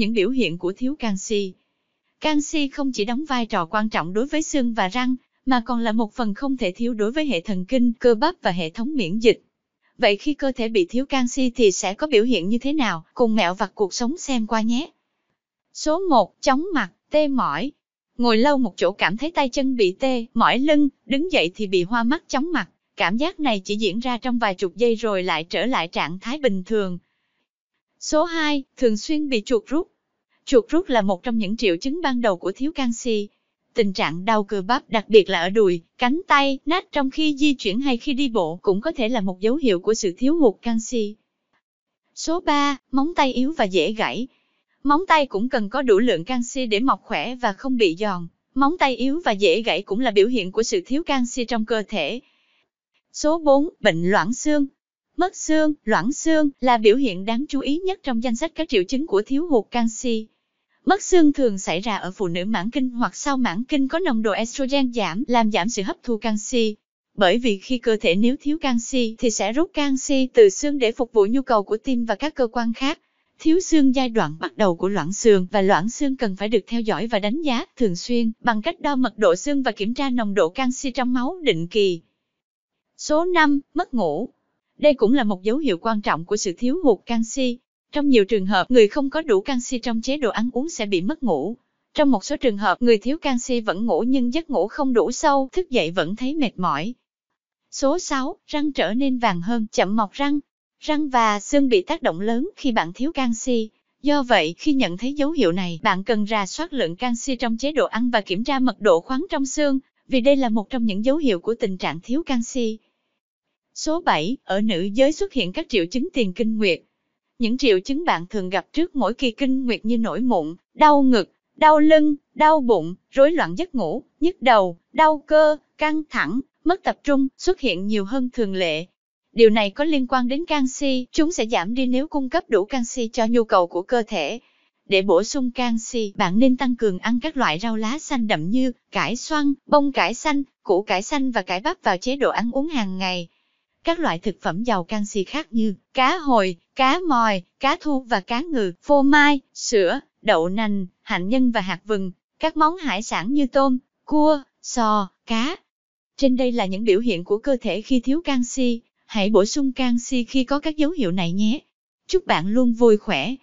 những biểu hiện của thiếu canxi. Canxi không chỉ đóng vai trò quan trọng đối với xương và răng, mà còn là một phần không thể thiếu đối với hệ thần kinh, cơ bắp và hệ thống miễn dịch. Vậy khi cơ thể bị thiếu canxi thì sẽ có biểu hiện như thế nào? Cùng mẹo vặt cuộc sống xem qua nhé. Số 1. Chóng mặt, tê mỏi. Ngồi lâu một chỗ cảm thấy tay chân bị tê, mỏi lưng, đứng dậy thì bị hoa mắt chóng mặt. Cảm giác này chỉ diễn ra trong vài chục giây rồi lại trở lại trạng thái bình thường, Số 2, thường xuyên bị chuột rút. Chuột rút là một trong những triệu chứng ban đầu của thiếu canxi. Tình trạng đau cơ bắp đặc biệt là ở đùi, cánh tay, nách trong khi di chuyển hay khi đi bộ cũng có thể là một dấu hiệu của sự thiếu hụt canxi. Số 3, móng tay yếu và dễ gãy. Móng tay cũng cần có đủ lượng canxi để mọc khỏe và không bị giòn. Móng tay yếu và dễ gãy cũng là biểu hiện của sự thiếu canxi trong cơ thể. Số 4, bệnh loãng xương. Mất xương, loãng xương là biểu hiện đáng chú ý nhất trong danh sách các triệu chứng của thiếu hụt canxi. Mất xương thường xảy ra ở phụ nữ mãn kinh hoặc sau mãn kinh có nồng độ estrogen giảm, làm giảm sự hấp thu canxi. Bởi vì khi cơ thể nếu thiếu canxi thì sẽ rút canxi từ xương để phục vụ nhu cầu của tim và các cơ quan khác. Thiếu xương giai đoạn bắt đầu của loãng xương và loãng xương cần phải được theo dõi và đánh giá thường xuyên bằng cách đo mật độ xương và kiểm tra nồng độ canxi trong máu định kỳ. Số 5. Mất ngủ đây cũng là một dấu hiệu quan trọng của sự thiếu hụt canxi. Trong nhiều trường hợp, người không có đủ canxi trong chế độ ăn uống sẽ bị mất ngủ. Trong một số trường hợp, người thiếu canxi vẫn ngủ nhưng giấc ngủ không đủ sâu, thức dậy vẫn thấy mệt mỏi. Số 6. Răng trở nên vàng hơn, chậm mọc răng. Răng và xương bị tác động lớn khi bạn thiếu canxi. Do vậy, khi nhận thấy dấu hiệu này, bạn cần ra soát lượng canxi trong chế độ ăn và kiểm tra mật độ khoáng trong xương, vì đây là một trong những dấu hiệu của tình trạng thiếu canxi. Số 7, ở nữ giới xuất hiện các triệu chứng tiền kinh nguyệt. Những triệu chứng bạn thường gặp trước mỗi kỳ kinh nguyệt như nổi mụn, đau ngực, đau lưng, đau bụng, rối loạn giấc ngủ, nhức đầu, đau cơ, căng thẳng, mất tập trung, xuất hiện nhiều hơn thường lệ. Điều này có liên quan đến canxi, chúng sẽ giảm đi nếu cung cấp đủ canxi cho nhu cầu của cơ thể. Để bổ sung canxi, bạn nên tăng cường ăn các loại rau lá xanh đậm như cải xoăn, bông cải xanh, củ cải xanh và cải bắp vào chế độ ăn uống hàng ngày. Các loại thực phẩm giàu canxi khác như cá hồi, cá mòi, cá thu và cá ngừ, phô mai, sữa, đậu nành, hạnh nhân và hạt vừng, các món hải sản như tôm, cua, sò, cá. Trên đây là những biểu hiện của cơ thể khi thiếu canxi, hãy bổ sung canxi khi có các dấu hiệu này nhé. Chúc bạn luôn vui khỏe.